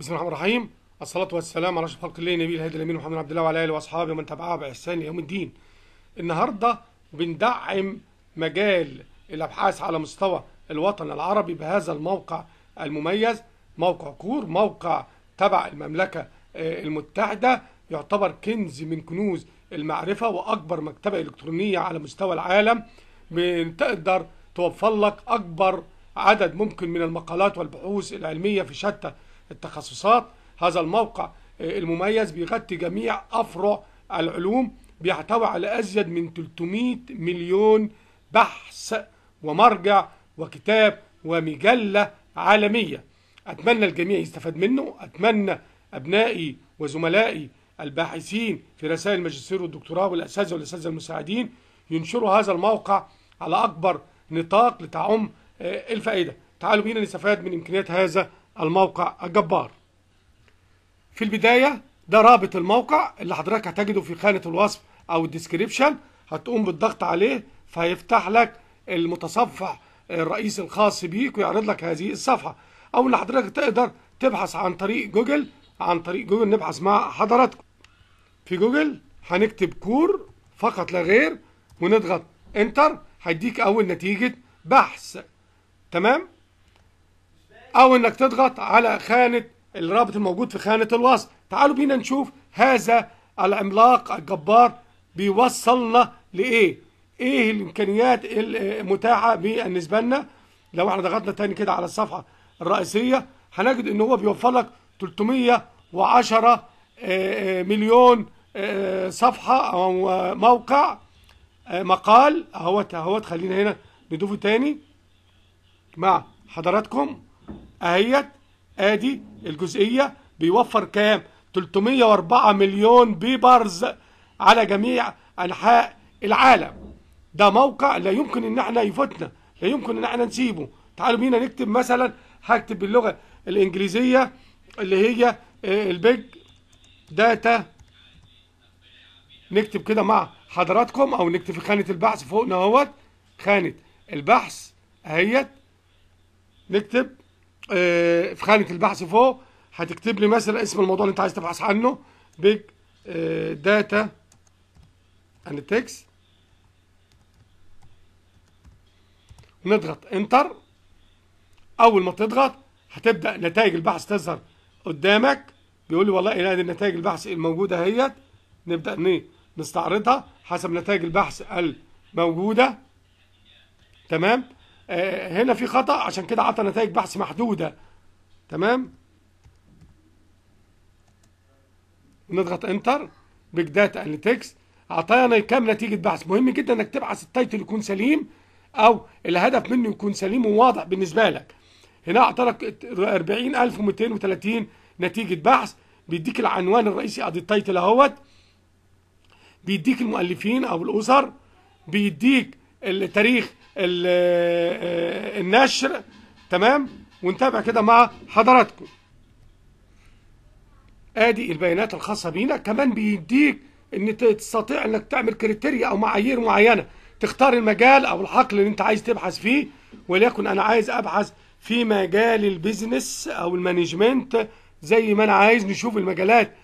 بسم الله الرحمن الرحيم الصلاة والسلام على أشرف خلق الله نبي الهادي الأمين محمد عبد الله وعلى آله وأصحابه ومن تبعه بإحسان يوم الدين. النهارده بندعم مجال الأبحاث على مستوى الوطن العربي بهذا الموقع المميز موقع كور موقع تبع المملكة آه، المتحدة يعتبر كنز من كنوز المعرفة وأكبر مكتبة إلكترونية على مستوى العالم بتقدر توفر لك أكبر عدد ممكن من المقالات والبحوث العلمية في شتى التخصصات هذا الموقع آه، المميز بيغطي جميع أفرع العلوم بيحتوي على أزيد من 300 مليون بحث ومرجع وكتاب ومجلة عالمية أتمنى الجميع يستفاد منه أتمنى أبنائي وزملائي الباحثين في رسائل الماجستير والدكتوراه والأساتذة والأساتذة المساعدين ينشروا هذا الموقع على أكبر نطاق لتعم آه، الفائدة تعالوا بينا نستفاد من إمكانيات هذا الموقع الجبار في البداية ده رابط الموقع اللي حضرتك هتجده في خانة الوصف او الديسكريبشن هتقوم بالضغط عليه فهيفتح لك المتصفح الرئيسي الخاص بيك ويعرض لك هذه الصفحة او اللي حضرتك تقدر تبحث عن طريق جوجل عن طريق جوجل نبحث مع حضراتكم في جوجل هنكتب كور فقط لا غير ونضغط انتر هيديك اول نتيجة بحث تمام او انك تضغط على خانة الرابط الموجود في خانة الوصل تعالوا بينا نشوف هذا العملاق الجبار بيوصلنا لايه ايه الامكانيات المتاحة بالنسبة لنا لو احنا ضغطنا تاني كده على الصفحة الرئيسية هنجد ان هو بيوفر لك 310 آه، آه، مليون آه، صفحة او موقع مقال اهوت اهوت خلينا هنا نضيفه تاني مع حضراتكم اهيت ادي الجزئية بيوفر كام 304 مليون بيبرز على جميع انحاء العالم ده موقع لا يمكن ان احنا يفوتنا لا يمكن ان احنا نسيبه تعالوا بينا نكتب مثلا هكتب باللغة الانجليزية اللي هي آه، البيج داتا نكتب كده مع حضراتكم او نكتب في خانة البحث فوقنا اهوت خانة البحث اهيت نكتب آه، في خانه البحث فوق هتكتب لي مثلا اسم الموضوع اللي انت عايز تبحث عنه بيج داتا اناليتكس نضغط انتر اول ما تضغط هتبدا نتائج البحث تظهر قدامك بيقول لي والله إيه لا نتائج البحث الموجوده اهيت نبدا نستعرضها حسب نتائج البحث الموجوده تمام آه، هنا في خطأ عشان كده عطى نتائج بحث محدودة تمام نضغط انتر بيج داتا اناليتكس اعطانا كام نتيجه بحث مهم جدا انك تبحث التايتل يكون سليم او الهدف منه يكون سليم وواضح بالنسبه لك هنا لك 40230 نتيجه بحث بيديك العنوان الرئيسي ادي التايتل اهوت بيديك المؤلفين او الاسر بيديك التاريخ آه، النشر تمام ونتابع كده مع حضراتكم ادي البيانات الخاصه بينا كمان بيديك ان تستطيع انك تعمل كريتيريا او معايير معينه تختار المجال او الحقل اللي انت عايز تبحث فيه وليكن انا عايز ابحث في مجال البيزنس او المانجمنت زي ما انا عايز نشوف المجالات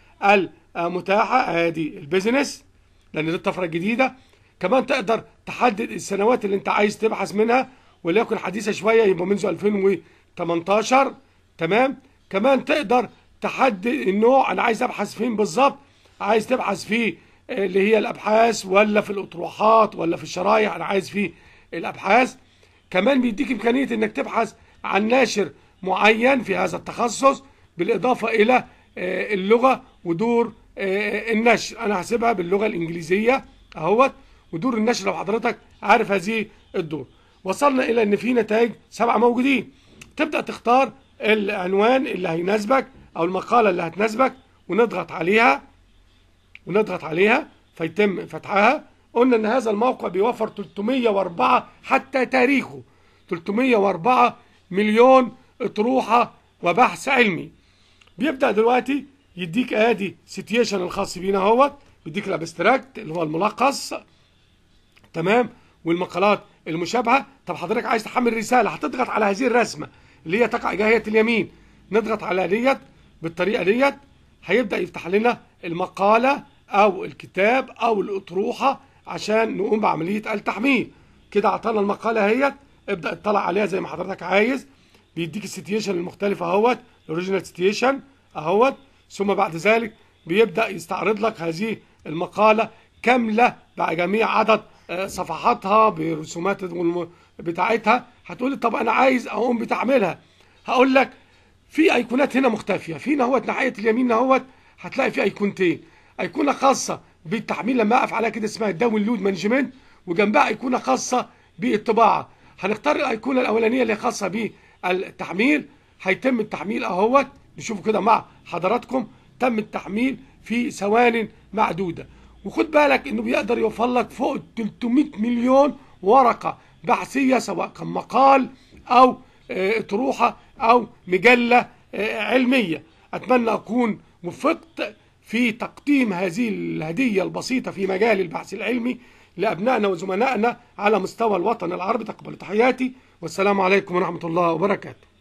المتاحه ادي البيزنس لان دي الطفره الجديده كمان تقدر تحدد السنوات اللي انت عايز تبحث منها وليكن حديثه شويه يبقى منذ 2018 تمام كمان تقدر تحدد النوع انا عايز ابحث فين بالظبط عايز تبحث في آه، اللي هي الابحاث ولا في الاطروحات ولا في الشرايح انا عايز في الابحاث كمان بيديك امكانيه انك تبحث عن ناشر معين في هذا التخصص بالاضافه الى آه، اللغه ودور آه، النشر انا هسيبها باللغه الانجليزيه اهوت ودور النشر لو حضرتك عارف هذه الدور وصلنا الى ان في نتائج سبعه موجودين تبدا تختار العنوان اللي هيناسبك او المقاله اللي هتناسبك ونضغط عليها ونضغط عليها فيتم فتحها قلنا ان هذا الموقع بيوفر 304 حتى تاريخه 304 مليون اطروحه وبحث علمي بيبدا دلوقتي يديك ادي سيتيشن الخاص بينا اهوت بيديك الابستراكت اللي هو الملخص تمام والمقالات المشابهه طب حضرتك عايز تحمل رساله هتضغط على هذه الرسمه اللي هي تقع جهه اليمين نضغط على ديت بالطريقه ديت هيبدا يفتح لنا المقاله او الكتاب او الاطروحه عشان نقوم بعمليه التحميل كده عطانا المقاله اهيت ابدا اطلع عليها زي ما حضرتك عايز بيديك السيتيشن المختلفه اهوت الاوريجينال سيتيشن اهوت ثم بعد ذلك بيبدا يستعرض لك هذه المقاله كامله بجميع جميع عدد صفحاتها برسومات بتاعتها هتقول لي طب انا عايز اقوم بتعملها هقول لك في ايقونات هنا مختفيه في نهوت ناحيه اليمين نهوت هتلاقي في ايقونتين ايقونه خاصه بالتحميل لما اقف عليها كده اسمها الداونلود مانجمنت وجنبها ايقونه خاصه بالطباعه هنختار الايقونه الاولانيه اللي خاصه بالتحميل هيتم التحميل اهوت نشوفه كده مع حضراتكم تم التحميل في ثوان معدوده وخد بالك انه بيقدر يوفر لك فوق 300 مليون ورقه بحثيه سواء كان مقال او اطروحه آه، او مجله آه، علميه اتمنى اكون وفقت في تقديم هذه الهديه البسيطه في مجال البحث العلمي لابنائنا وزملائنا على مستوى الوطن العربي تقبل تحياتي والسلام عليكم ورحمه الله وبركاته